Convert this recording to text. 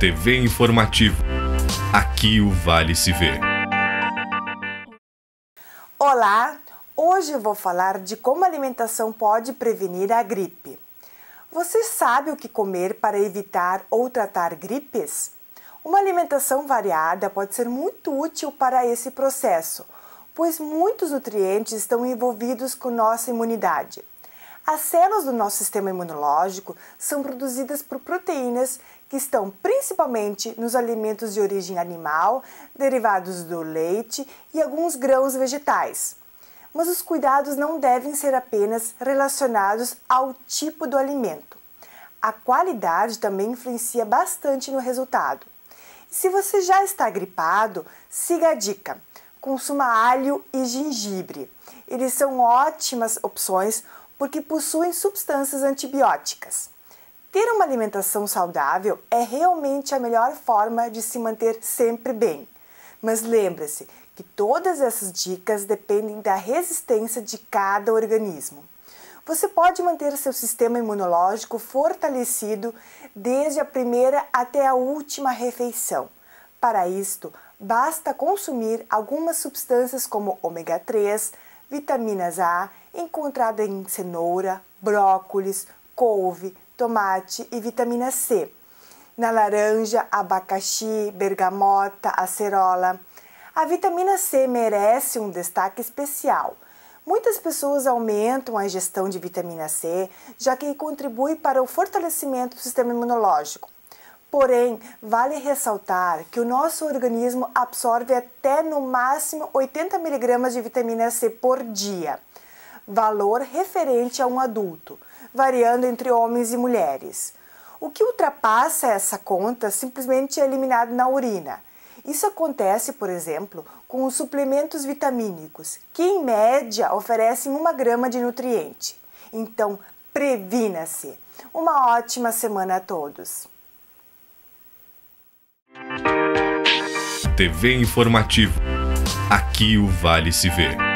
TV Informativo. Aqui o Vale se vê. Olá, hoje vou falar de como a alimentação pode prevenir a gripe. Você sabe o que comer para evitar ou tratar gripes? Uma alimentação variada pode ser muito útil para esse processo, pois muitos nutrientes estão envolvidos com nossa imunidade. As células do nosso sistema imunológico são produzidas por proteínas que estão principalmente nos alimentos de origem animal, derivados do leite e alguns grãos vegetais. Mas os cuidados não devem ser apenas relacionados ao tipo do alimento. A qualidade também influencia bastante no resultado. se você já está gripado, siga a dica: consuma alho e gengibre. Eles são ótimas opções porque possuem substâncias antibióticas. Ter uma alimentação saudável é realmente a melhor forma de se manter sempre bem. Mas lembre-se que todas essas dicas dependem da resistência de cada organismo. Você pode manter seu sistema imunológico fortalecido desde a primeira até a última refeição. Para isto, basta consumir algumas substâncias como ômega 3, vitaminas A encontrado em cenoura, brócolis, couve, tomate e vitamina C. Na laranja, abacaxi, bergamota, acerola. A vitamina C merece um destaque especial. Muitas pessoas aumentam a ingestão de vitamina C, já que contribui para o fortalecimento do sistema imunológico. Porém, vale ressaltar que o nosso organismo absorve até no máximo 80 miligramas de vitamina C por dia valor referente a um adulto, variando entre homens e mulheres. O que ultrapassa essa conta simplesmente é eliminado na urina. Isso acontece, por exemplo, com os suplementos vitamínicos, que em média oferecem uma grama de nutriente. Então, previna-se! Uma ótima semana a todos! TV Informativo. Aqui o Vale se vê.